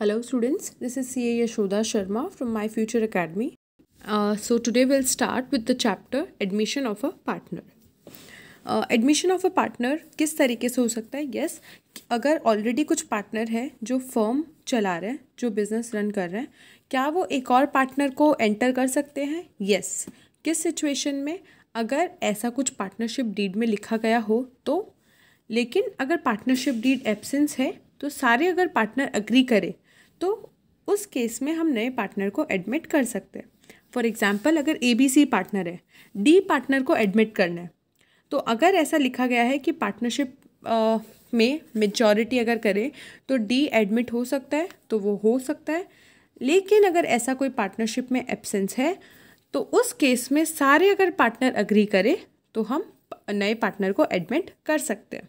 Hello students, this is CA Yashoda Sharma from My Future Academy. Uh, so today we'll start with the chapter Admission of a Partner. Admission of a partner किस तरीके से हो सकता है yes yes, अगर already कुछ partner है जो फर्म चला रहे हैं जो बिजनेस रन कर रहे हैं क्या वो एक और पार्टनर को एंटर कर सकते हैं येस yes. किस सिचुएशन में अगर ऐसा कुछ पार्टनरशिप डीड में लिखा गया हो तो लेकिन अगर पार्टनरशिप डीड एब्सेंस है तो सारे अगर पार्टनर अग्री करें तो उस केस में हम नए पार्टनर को एडमिट कर सकते हैं फॉर एग्ज़ाम्पल अगर ए बी सी पार्टनर है डी पार्टनर को एडमिट करना है तो अगर ऐसा लिखा गया है कि पार्टनरशिप में मेजॉरिटी अगर करें तो डी एडमिट हो सकता है तो वो हो सकता है लेकिन अगर ऐसा कोई पार्टनरशिप में एब्सेंस है तो उस केस में सारे अगर पार्टनर अग्री करें तो हम नए पार्टनर को एडमिट कर सकते हैं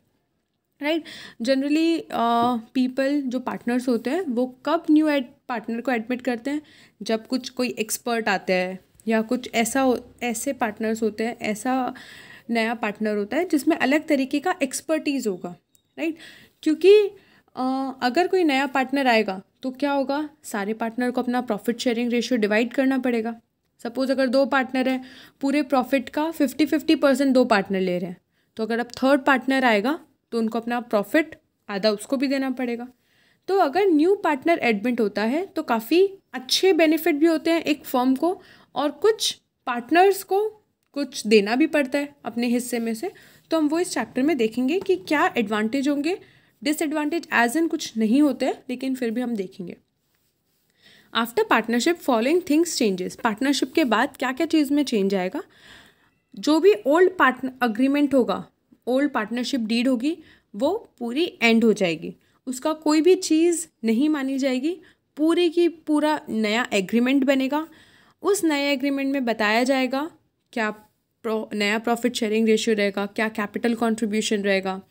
राइट जनरली पीपल जो पार्टनर्स होते हैं वो कब न्यू एड पार्टनर को एडमिट करते हैं जब कुछ कोई एक्सपर्ट आते हैं या कुछ ऐसा ऐसे पार्टनर्स होते हैं ऐसा नया पार्टनर होता है जिसमें अलग तरीके का एक्सपर्टीज़ होगा राइट क्योंकि आ, अगर कोई नया पार्टनर आएगा तो क्या होगा सारे पार्टनर को अपना प्रॉफिट शेयरिंग रेशियो डिवाइड करना पड़ेगा सपोज़ अगर दो पार्टनर हैं पूरे प्रॉफिट का फिफ्टी फिफ्टी परसेंट दो पार्टनर ले रहे हैं तो अगर अब थर्ड पार्टनर आएगा तो उनको अपना प्रॉफिट आधा उसको भी देना पड़ेगा तो अगर न्यू पार्टनर एडमिट होता है तो काफ़ी अच्छे बेनिफिट भी होते हैं एक फर्म को और कुछ पार्टनर्स को कुछ देना भी पड़ता है अपने हिस्से में से तो हम वो इस चैप्टर में देखेंगे कि क्या एडवांटेज होंगे डिसएडवांटेज एज एन कुछ नहीं होते हैं लेकिन फिर भी हम देखेंगे after partnership following things changes partnership के बाद क्या क्या चीज़ में चेंज आएगा जो भी ओल्ड पार्टनर अग्रीमेंट होगा ओल्ड पार्टनरशिप डीड होगी वो पूरी एंड हो जाएगी उसका कोई भी चीज़ नहीं मानी जाएगी पूरी की पूरा नया एग्रीमेंट बनेगा उस नए एग्रीमेंट में बताया जाएगा क्या प्रो, नया प्रॉफिट शेयरिंग रेशियो रहेगा क्या कैपिटल कंट्रीब्यूशन रहेगा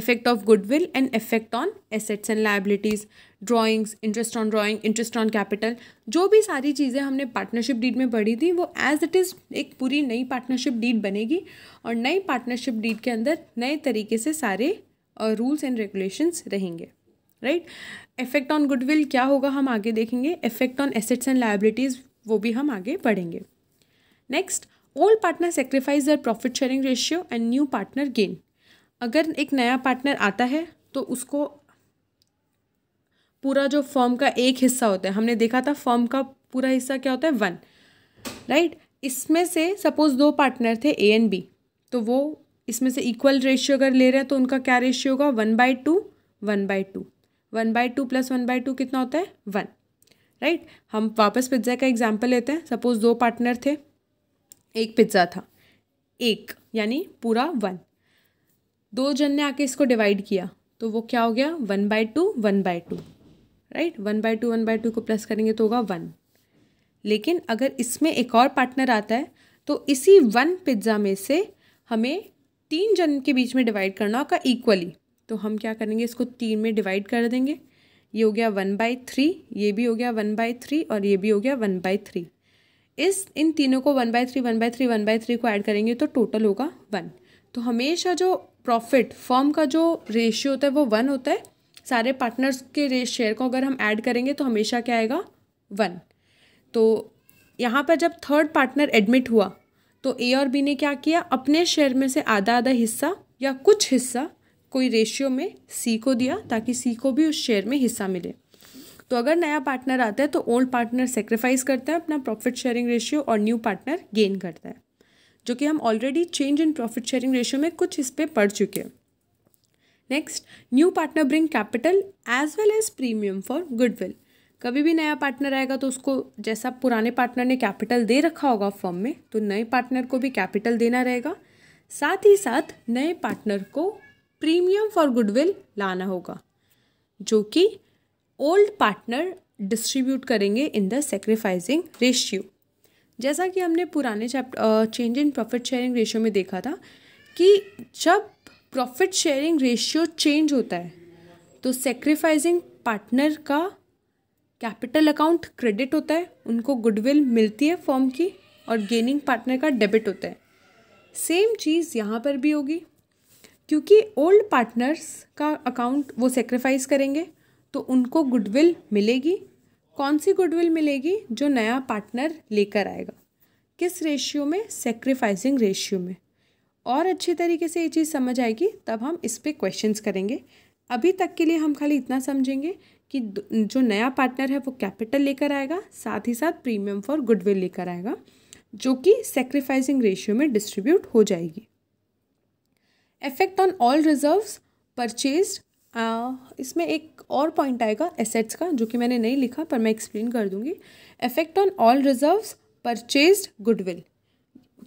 effect of goodwill and effect on assets and liabilities drawings interest on drawing interest on capital जो भी सारी चीज़ें हमने पार्टनरशिप डीड में पढ़ी थी वो एज इट इज़ एक पूरी नई पार्टनरशिप डीड बनेगी और नई पार्टनरशिप डीड के अंदर नए तरीके से सारे रूल्स एंड रेगुलेशंस रहेंगे राइट इफेक्ट ऑन गुडविल क्या होगा हम आगे देखेंगे effect on assets and liabilities वो भी हम आगे पढ़ेंगे next old partner sacrifice their profit sharing ratio and new partner gain अगर एक नया पार्टनर आता है तो उसको पूरा जो फॉर्म का एक हिस्सा होता है हमने देखा था फॉर्म का पूरा हिस्सा क्या होता है वन राइट right? इसमें से सपोज दो पार्टनर थे ए एंड बी तो वो इसमें से इक्वल रेशियो अगर ले रहे हैं तो उनका क्या रेशियो होगा one by two one by two one by two plus one by two कितना होता है वन राइट right? हम वापस पिज्ज़ा का एग्जाम्पल लेते हैं सपोज दो पार्टनर थे एक पिज्ज़ा था एक यानी पूरा वन दो जन ने आके इसको डिवाइड किया तो वो क्या हो गया one by two one by two right one by two one by two को प्लस करेंगे तो होगा वन लेकिन अगर इसमें एक और पार्टनर आता है तो इसी वन पिज्ज़ा में से हमें तीन जन के बीच में डिवाइड करना होगा इक्वली तो हम क्या करेंगे इसको तीन में डिवाइड कर देंगे ये हो गया वन बाई थ्री ये भी हो गया वन बाई थ्री और ये भी हो गया वन बाई थ्री इस इन तीनों को one by three one by three one by three को ऐड करेंगे तो टोटल होगा वन तो हमेशा जो प्रॉफिट फॉर्म का जो रेशियो होता है वो वन होता है सारे पार्टनर्स के शेयर को अगर हम ऐड करेंगे तो हमेशा क्या आएगा वन तो यहाँ पर जब थर्ड पार्टनर एडमिट हुआ तो ए और बी ने क्या किया अपने शेयर में से आधा आधा हिस्सा या कुछ हिस्सा कोई रेशियो में सी को दिया ताकि सी को भी उस शेयर में हिस्सा मिले तो अगर नया पार्टनर आता है तो ओल्ड पार्टनर सेक्रीफाइस करता है अपना प्रॉफिट शेयरिंग रेशियो और न्यू पार्टनर गेन करता है जो कि हम already change in profit sharing ratio में कुछ इस पर पढ़ चुके हैं next new partner bring capital as well as premium for goodwill कभी भी नया पार्टनर आएगा तो उसको जैसा पुराने पार्टनर ने कैपिटल दे रखा होगा फर्म में तो नए पार्टनर को भी कैपिटल देना रहेगा साथ ही साथ नए पार्टनर को प्रीमियम फॉर गुडविल लाना होगा जो कि ओल्ड पार्टनर डिस्ट्रीब्यूट करेंगे इन द सेक्रीफाइसिंग रेशियो जैसा कि हमने पुराने chapter change in profit sharing ratio में देखा था कि जब प्रॉफिट शेयरिंग रेशियो चेंज होता है तो सेक्रीफाइजिंग पार्टनर का कैपिटल अकाउंट क्रेडिट होता है उनको गुडविल मिलती है फॉर्म की और गेनिंग पार्टनर का डेबिट होता है सेम चीज़ यहाँ पर भी होगी क्योंकि ओल्ड पार्टनर्स का अकाउंट वो सेक्रीफाइस करेंगे तो उनको गुडविल मिलेगी कौन सी गुडविल मिलेगी जो नया पार्टनर लेकर आएगा किस रेशियो में सेक्रीफाइसिंग रेशियो में और अच्छे तरीके से ये चीज़ समझ आएगी तब हम इस पर क्वेश्चन करेंगे अभी तक के लिए हम खाली इतना समझेंगे कि जो नया पार्टनर है वो कैपिटल लेकर आएगा साथ ही साथ प्रीमियम फॉर गुडविल लेकर आएगा जो कि सेक्रीफाइसिंग रेशियो में डिस्ट्रीब्यूट हो जाएगी effect on all reserves purchase इसमें एक और पॉइंट आएगा एसेट्स का जो कि मैंने नहीं लिखा पर मैं एक्सप्लेन कर दूंगी effect on all reserves purchase goodwill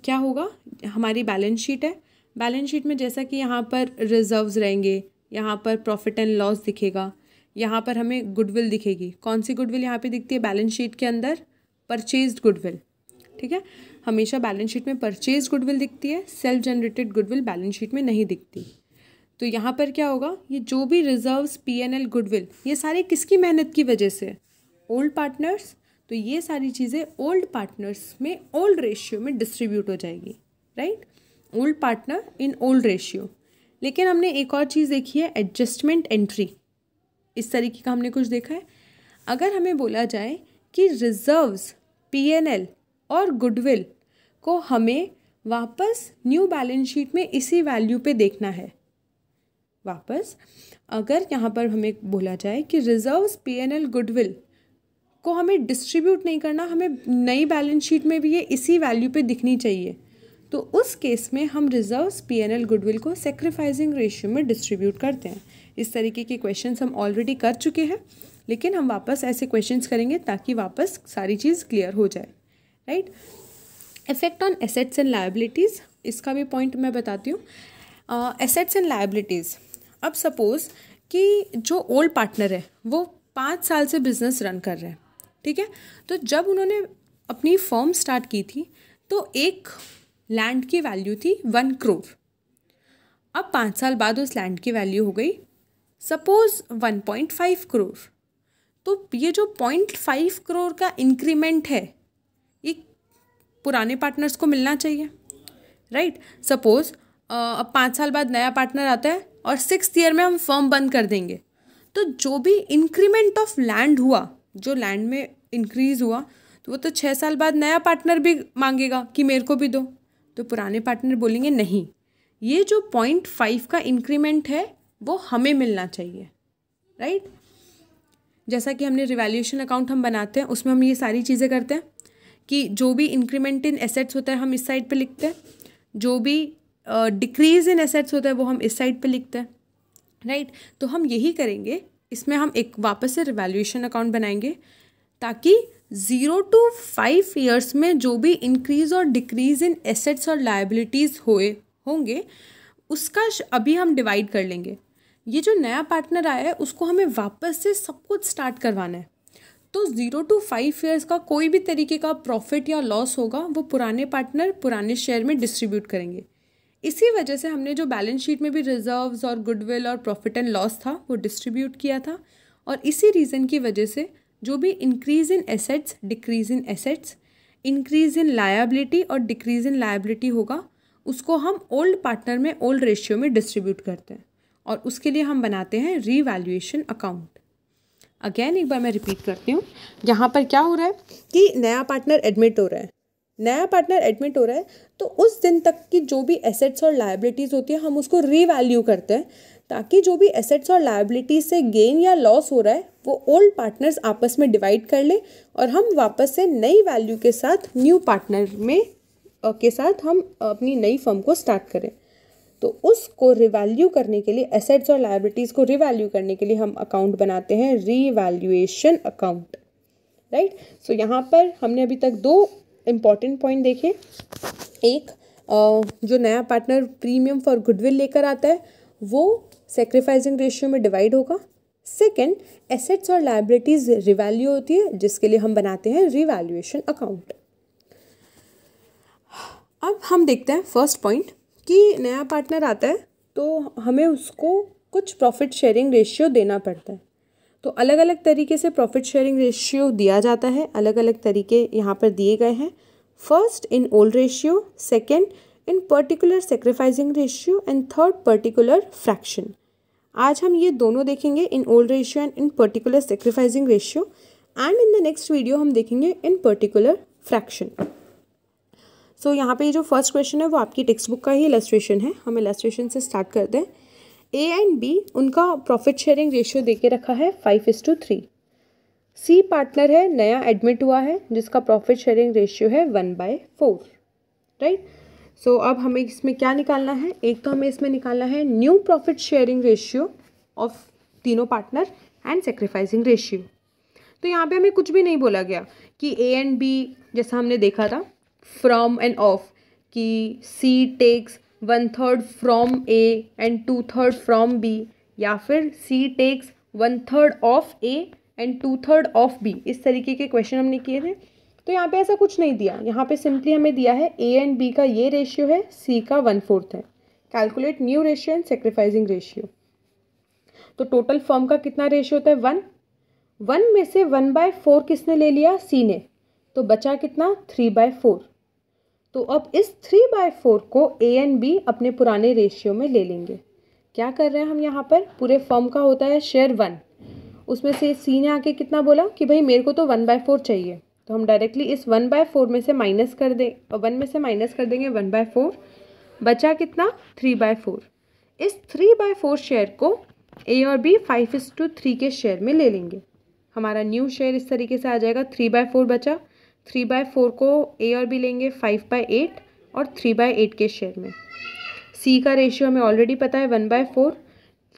क्या होगा हमारी बैलेंस शीट है बैलेंस शीट में जैसा कि यहाँ पर रिजर्व्स रहेंगे यहाँ पर प्रॉफिट एंड लॉस दिखेगा यहाँ पर हमें गुडविल दिखेगी कौन सी गुडविल यहाँ पे दिखती है बैलेंस शीट के अंदर परचेज गुडविल ठीक है हमेशा बैलेंस शीट में परचेज गुडविल दिखती है self generated goodwill balance sheet में नहीं दिखती तो यहाँ पर क्या होगा ये जो भी reserves P N L goodwill ये सारे किसकी मेहनत की वजह से ओल्ड पार्टनर्स तो ये सारी चीज़ें ओल्ड पार्टनर्स में ओल्ड रेशियो में डिस्ट्रीब्यूट हो जाएगी right old partner in old ratio लेकिन हमने एक और चीज़ देखी है एडजस्टमेंट एंट्री इस तरीके का हमने कुछ देखा है अगर हमें बोला जाए कि रिजर्व्स पीएनएल और गुडविल को हमें वापस न्यू बैलेंस शीट में इसी वैल्यू पे देखना है वापस अगर यहाँ पर हमें बोला जाए कि रिजर्व्स पीएनएल गुडविल को हमें डिस्ट्रीब्यूट नहीं करना हमें नई बैलेंस शीट में भी ये इसी वैल्यू पे दिखनी चाहिए तो उस केस में हम रिजर्व्स पीएनएल गुडविल को सेक्रीफाइजिंग रेशियो में डिस्ट्रीब्यूट करते हैं इस तरीके के क्वेश्चन हम ऑलरेडी कर चुके हैं लेकिन हम वापस ऐसे क्वेश्चन करेंगे ताकि वापस सारी चीज़ क्लियर हो जाए right effect on assets and liabilities इसका भी पॉइंट मैं बताती हूँ एसेट्स एंड लाइबिलिटीज़ अब सपोज़ कि जो ओल्ड पार्टनर है वो पाँच साल से बिज़नेस रन कर रहे हैं ठीक है तो जब उन्होंने अपनी फॉर्म स्टार्ट की थी तो एक लैंड की वैल्यू थी वन क्रोर अब पाँच साल बाद उस लैंड की वैल्यू हो गई suppose one point five crore तो ये जो पॉइंट फाइव क्रोर का इंक्रीमेंट है ये पुराने पार्टनर्स को मिलना चाहिए राइट सपोज़ अब पाँच साल बाद नया पार्टनर आता है और सिक्स ईयर में हम फॉर्म बंद कर देंगे तो जो भी इंक्रीमेंट ऑफ लैंड हुआ जो लैंड में इंक्रीज़ हुआ तो वो तो छः साल बाद नया पार्टनर भी मांगेगा कि मेरे को भी दो तो पुराने पार्टनर बोलेंगे नहीं ये जो पॉइंट फाइव का इंक्रीमेंट है वो हमें मिलना चाहिए राइट जैसा कि हमने रिवैल्यूशन अकाउंट हम बनाते हैं उसमें हम ये सारी चीज़ें करते हैं कि जो भी इंक्रीमेंट इन एसेट्स होता है हम इस साइड पे लिखते हैं जो भी डिक्रीज इन एसेट्स होता है वो हम इस साइड पे लिखते हैं राइट right? तो हम यही करेंगे इसमें हम एक वापस से रिवैल्यूएशन अकाउंट बनाएंगे ताकि ज़ीरो टू फाइव ईयर्स में जो भी इंक्रीज़ और डिक्रीज़ इन एसेट्स और लाइबिलिटीज़ होए होंगे उसका अभी हम डिवाइड कर लेंगे ये जो नया पार्टनर आया है उसको हमें वापस से सब कुछ स्टार्ट करवाना है तो ज़ीरो टू फाइव ईयर्स का कोई भी तरीके का प्रॉफिट या लॉस होगा वो पुराने पार्टनर पुराने शेयर में डिस्ट्रीब्यूट करेंगे इसी वजह से हमने जो बैलेंस शीट में भी रिजर्व्स और गुडविल और प्रॉफिट एंड लॉस था वो डिस्ट्रीब्यूट किया था और इसी रीज़न की वजह से जो भी increase in assets decrease in assets increase in liability और डिक्रीज इन लायबिलिटी होगा उसको हम ओल्ड पार्टनर में ओल्ड रेशियो में डिस्ट्रीब्यूट करते हैं और उसके लिए हम बनाते हैं रीवैल्यूएशन अकाउंट अगेन एक बार मैं रिपीट करती हूँ यहाँ पर क्या हो रहा है कि नया पार्टनर एडमिट हो रहा है नया पार्टनर एडमिट हो रहा है तो उस दिन तक की जो भी एसेट्स और लाइबिलिटीज़ होती है हम उसको रीवैल्यू करते हैं ताकि जो भी एसेट्स और लाइबिलिटीज से गेन या लॉस हो रहा है वो ओल्ड पार्टनर्स आपस में डिवाइड कर ले और हम वापस से नई वैल्यू के साथ न्यू पार्टनर में के साथ हम अपनी नई फर्म को स्टार्ट करें तो उसको रिवैल्यू करने के लिए एसेट्स और लाइबिलिटीज़ को रिवैल्यू करने के लिए हम अकाउंट बनाते हैं रीवैल्यूएशन अकाउंट राइट सो यहाँ पर हमने अभी तक दो इम्पॉर्टेंट पॉइंट देखें एक जो नया पार्टनर प्रीमियम फॉर गुडविल लेकर आता है वो सेक्रीफाइसिंग रेशियो में डिवाइड होगा सेकेंड एसेट्स और लाइब्रिटीज रिवैल्यू होती है जिसके लिए हम बनाते हैं रिवैल्यूएशन अकाउंट अब हम देखते हैं फर्स्ट पॉइंट कि नया पार्टनर आता है तो हमें उसको कुछ प्रॉफिट शेयरिंग रेशियो देना पड़ता है तो अलग अलग तरीके से प्रॉफिट शेयरिंग रेशियो दिया जाता है अलग अलग तरीके यहाँ पर दिए गए हैं first in old ratio second in particular sacrificing ratio and third particular fraction आज हम ये दोनों देखेंगे in old ratio and in particular sacrificing ratio and in the next video हम देखेंगे इन पर्टिकुलर फ्रैक्शन सो यहाँ पे जो फर्स्ट क्वेश्चन है वो आपकी टेक्स्ट बुक का ही इलस्ट्रेशन है हम इलस्ट्रेशन से स्टार्ट करते हैं ए एंड बी उनका प्रॉफिट शेयरिंग रेशियो दे के रखा है five is to three C partner है नया एडमिट हुआ है जिसका प्रॉफिट शेयरिंग रेशियो है one by four right so अब हमें इसमें क्या निकालना है एक तो हमें इसमें निकालना है new profit sharing ratio of तीनों पार्टनर एंड सेक्रीफाइसिंग रेशियो तो यहाँ पे हमें कुछ भी नहीं बोला गया कि ए एंड बी जैसा हमने देखा था फ्रॉम एंड ऑफ कि C takes one third from A and two third from B या फिर C takes one third of A and two third of B इस तरीके के क्वेश्चन हमने किए थे तो यहाँ पे ऐसा कुछ नहीं दिया यहाँ पे सिंपली हमें दिया है ए एंड बी का ये रेशियो है सी का वन फोर्थ है calculate new ratio and sacrificing ratio तो टोटल फॉर्म का कितना रेशियो होता है वन वन में से वन बाय फोर किसने ले लिया सी ने तो बचा कितना थ्री बाय फोर तो अब इस थ्री बाय फोर को ए एन बी अपने पुराने रेशियो में ले लेंगे क्या कर रहे हैं हम यहाँ पर पूरे फॉर्म का होता है शेयर वन उसमें से सी ने आके कितना बोला कि भाई मेरे को तो वन बाय फोर चाहिए तो हम डायरेक्टली इस वन बाय फोर में से माइनस कर दें वन में से माइनस कर देंगे वन बाय फोर बचा कितना थ्री बाय फोर इस थ्री बाय फोर शेयर को ए और B five is to three के शेयर में ले लेंगे हमारा न्यू शेयर इस तरीके से आ जाएगा थ्री बाय फोर बचा थ्री बाय फोर को ए और बी लेंगे फाइव बाय एट और थ्री बाय एट के शेयर में सी का रेशियो हमें ऑलरेडी पता है वन बाय फोर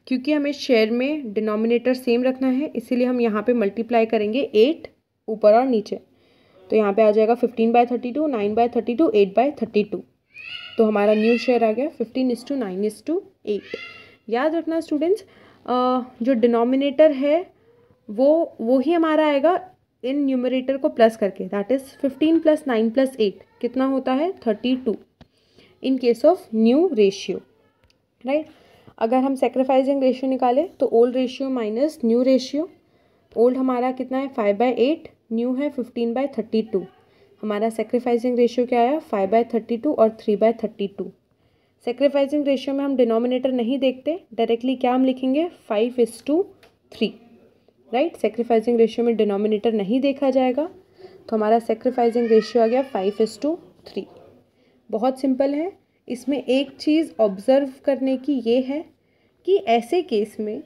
क्योंकि हमें शेयर में डिनोमिनेटर सेम रखना है इसीलिए हम यहाँ पे मल्टीप्लाई करेंगे एट ऊपर और नीचे तो यहाँ पे आ जाएगा fifteen by thirty two nine by thirty two eight by thirty two तो हमारा न्यू शेयर आ गया fifteen is to nine is to eight याद रखना स्टूडेंट्स जो डिनोमिनेटर है वो वो ही हमारा आएगा इन न्यूमरेटर को प्लस करके that is fifteen plus nine plus eight कितना होता है thirty two in case of new ratio right अगर हम सेक्रीफाइजिंग रेशियो निकालें तो old ratio minus new ratio old हमारा कितना है फाइव बाई एट न्यू है फिफ्टीन बाई थर्टी टू हमारा सेक्रीफाइजिंग रेशियो क्या आया फाइव बाई थर्टी टू और three by thirty two sacrificing ratio में हम डिनोमिनेटर नहीं देखते डायरेक्टली क्या हम लिखेंगे five is to three right sacrificing ratio में डिनोमिनेटर नहीं देखा जाएगा तो हमारा सेक्रीफाइसिंग रेशियो आ गया फाइव एस टू थ्री बहुत सिंपल है इसमें एक चीज़ ऑब्ज़र्व करने की ये है कि ऐसे केस में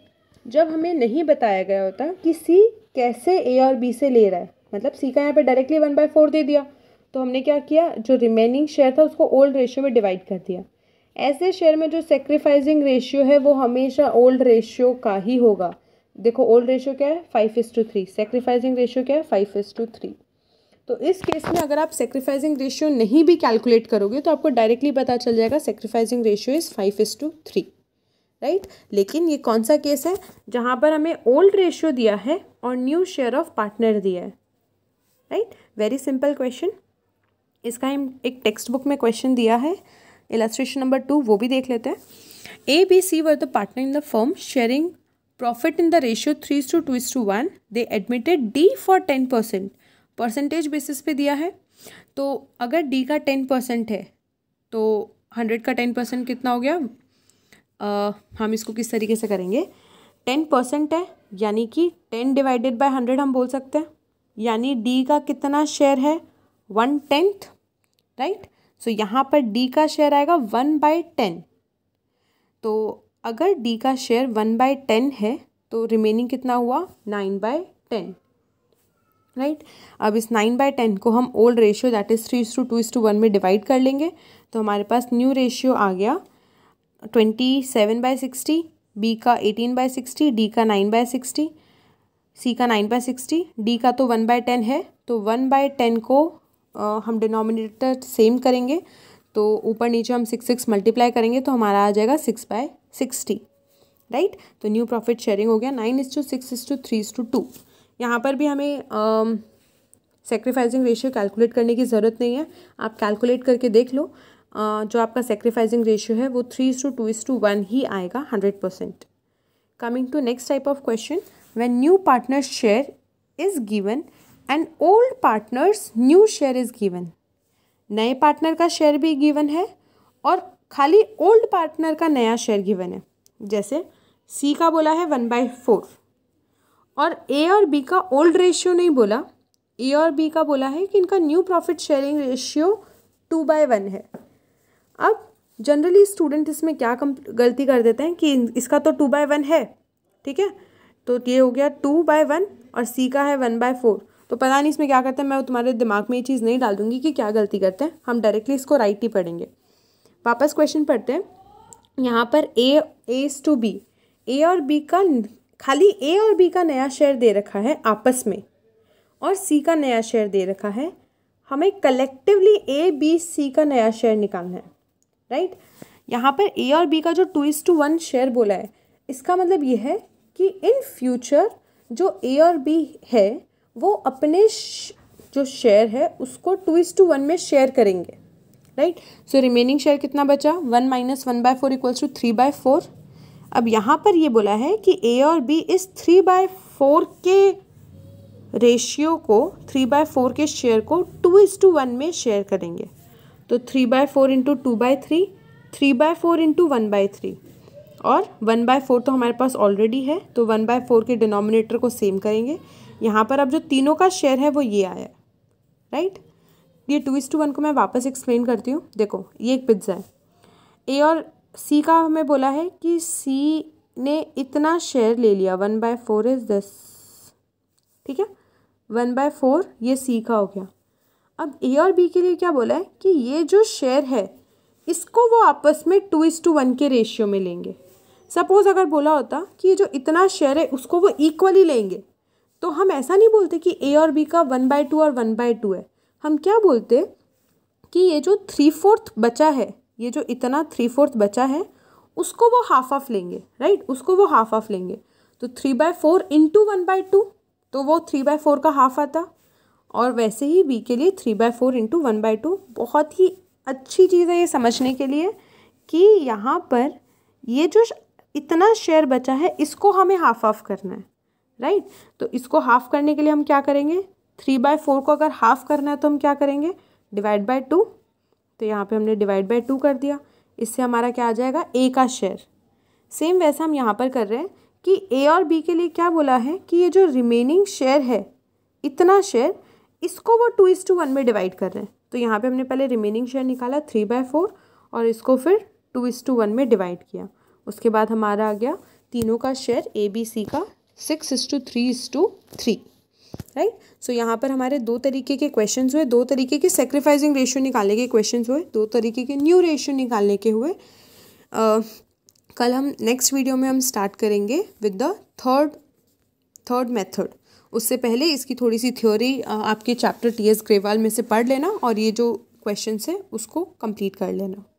जब हमें नहीं बताया गया होता कि सी कैसे ए और बी से ले रहा है मतलब सी का यहाँ पे डायरेक्टली वन बाय फोर दे दिया तो हमने क्या किया जो रिमेनिंग शेयर था उसको ओल्ड रेशियो में डिवाइड कर दिया ऐसे शेयर में जो सेक्रीफाइसिंग रेशियो है वो हमेशा ओल्ड रेशियो का ही होगा देखो ओल्ड रेशियो क्या है five is to three sacrificing ratio क्या है फाइव इज टू थ्री तो इस केस में अगर आप सेक्रीफाइजिंग रेशियो नहीं भी कैलकुलेट करोगे तो आपको डायरेक्टली पता चल जाएगा sacrificing ratio is five is to three right लेकिन ये कौन सा केस है जहाँ पर हमें ओल्ड रेशियो दिया है और न्यू शेयर ऑफ पार्टनर दिया है राइट वेरी सिंपल क्वेश्चन इसका हम एक टेक्स्ट बुक में क्वेश्चन दिया है इलास्ट्रेशन नंबर टू वो भी देख लेते हैं A B C were the partner in the firm sharing profit in the ratio three to two is to one they admitted D for ten percent percentage basis पे दिया है तो अगर डी का टेन परसेंट है तो hundred का ten percent कितना हो गया आ, हम इसको किस तरीके से करेंगे टेन परसेंट है यानी कि टेन डिवाइडेड बाई हंड्रेड हम बोल सकते हैं यानी डी का कितना शेयर है वन टेंथ राइट सो यहाँ पर डी का शेयर आएगा वन बाय टेन तो अगर डी का शेयर वन बाय टेन है तो रिमेनिंग कितना हुआ नाइन बाय टेन राइट अब इस नाइन बाय टेन को हम old ratio that is three to two to one में डिवाइड कर लेंगे तो हमारे पास न्यू रेशियो आ गया twenty seven by sixty B का एटीन बाय सिक्सटी डी का नाइन बाय सिक्सटी सी का नाइन बाय सिक्सटी डी का तो वन बाय टेन है तो वन बाय टेन को आ, हम डिनोमिनेटर सेम करेंगे तो ऊपर नीचे हम सिक्स सिक्स मल्टीप्लाई करेंगे तो हमारा आ जाएगा सिक्स बाय सिक्सटी राइट तो न्यू प्रॉफिट शेयरिंग हो गया nine is to six is to three is to two यहाँ पर भी हमें सेक्रीफाइजिंग रेशियो कैलकुलेट करने की ज़रूरत नहीं है आप कैलकुलेट करके देख लो uh, जो आपका सेक्रीफाइजिंग रेशियो है वो three is to two is to one ही आएगा hundred percent coming to next type of question when new partner share is given and old partners new share is given नए partner का share भी given है और खाली old partner का नया शेयर गिवन है जैसे सी का बोला है वन बाई फोर और ए और बी का ओल्ड रेशियो नहीं बोला ए और बी का बोला है कि इनका new profit sharing ratio two by one है अब जनरली स्टूडेंट इसमें क्या कम गलती कर देते हैं कि इसका तो टू बाय वन है ठीक है तो ये हो गया टू बाय वन और सी का है वन बाय फोर तो पता नहीं इसमें क्या करते हैं मैं तुम्हारे दिमाग में ये चीज़ नहीं डाल दूंगी कि क्या गलती करते हैं हम डायरेक्टली इसको राइट ही पढ़ेंगे वापस क्वेश्चन पढ़ते हैं यहाँ पर A is to B A और बी का खाली ए और बी का नया शेयर दे रखा है आपस में और सी का नया शेयर दे रखा है हमें कलेक्टिवली ए बी सी का नया शेयर निकालना है राइट यहाँ पर ए और बी का जो two is to one share बोला है इसका मतलब ये है कि इन फ्यूचर जो ए और बी है वो अपने जो शेयर है उसको टू इज टू वन में शेयर करेंगे राइट सो रिमेनिंग शेयर कितना बचा one minus one by four equals three थ्री बाय फोर अब यहाँ पर ये बोला है कि ए और बी इस थ्री बाय फोर के रेशियो को थ्री बाय फोर के शेयर को टू इज टू वन में शेयर करेंगे तो three bye four into two by three three bye four into one by three और वन बाय फोर तो हमारे पास ऑलरेडी है तो वन बाय फोर के डिनोमिनेटर को सेम करेंगे यहाँ पर अब जो तीनों का शेयर है वो ये आया राइट right? ये टू इस टू वन को मैं वापस एक्सप्लेन करती हूँ देखो ये एक पिज्ज़ा है ए और सी का हमें बोला है कि सी ने इतना शेयर ले लिया वन बाय फोर इज़ दस ठीक है वन बाय फोर ये सी का हो गया अब ए और बी के लिए क्या बोला है कि ये जो शेयर है इसको वो आपस में टू इज़ टू वन के रेशियो में लेंगे सपोज़ अगर बोला होता कि ये जो इतना शेयर है उसको वो इक्वली लेंगे तो हम ऐसा नहीं बोलते कि ए और बी का वन बाय टू और वन बाय टू है हम क्या बोलते कि ये जो थ्री फोर्थ बचा है ये जो इतना थ्री फोर्थ बचा है उसको वो हाफ ऑफ लेंगे राइट उसको वो हाफ ऑफ लेंगे तो three bye four into one by two तो वो थ्री बाय फोर का हाफ आता और वैसे ही बी के लिए three bye four into one by two बहुत ही अच्छी चीज़ है ये समझने के लिए कि यहाँ पर ये जो इतना शेयर बचा है इसको हमें हाफ ऑफ करना है राइट तो इसको हाफ करने के लिए हम क्या करेंगे थ्री बाय फोर को अगर हाफ करना है तो हम क्या करेंगे डिवाइड बाय टू तो यहाँ पे हमने डिवाइड बाय टू कर दिया इससे हमारा क्या आ जाएगा ए का शेयर सेम वैसा हम यहाँ पर कर रहे हैं कि ए और बी के लिए क्या बोला है कि ये जो रिमेनिंग शेयर है इतना शेयर इसको वो टू इज़ टू वन में डिवाइड कर रहे हैं तो यहाँ पे हमने पहले रिमेनिंग शेयर निकाला थ्री बाय फोर और इसको फिर टू इस टू वन में डिवाइड किया उसके बाद हमारा आ गया तीनों का शेयर ए बी सी का six is to three is to three right so so, यहाँ पर हमारे दो तरीके के क्वेश्चन हुए दो तरीके के सेक्रीफाइसिंग रेशियो निकालने के क्वेश्चन हुए दो तरीके के न्यू रेशियो निकालने के हुए uh, कल हम नेक्स्ट वीडियो में हम स्टार्ट करेंगे with the third third method उससे पहले इसकी थोड़ी सी थ्योरी आपके चैप्टर टी एस ग्रेवाल में से पढ़ लेना और ये जो क्वेश्चन है उसको कंप्लीट कर लेना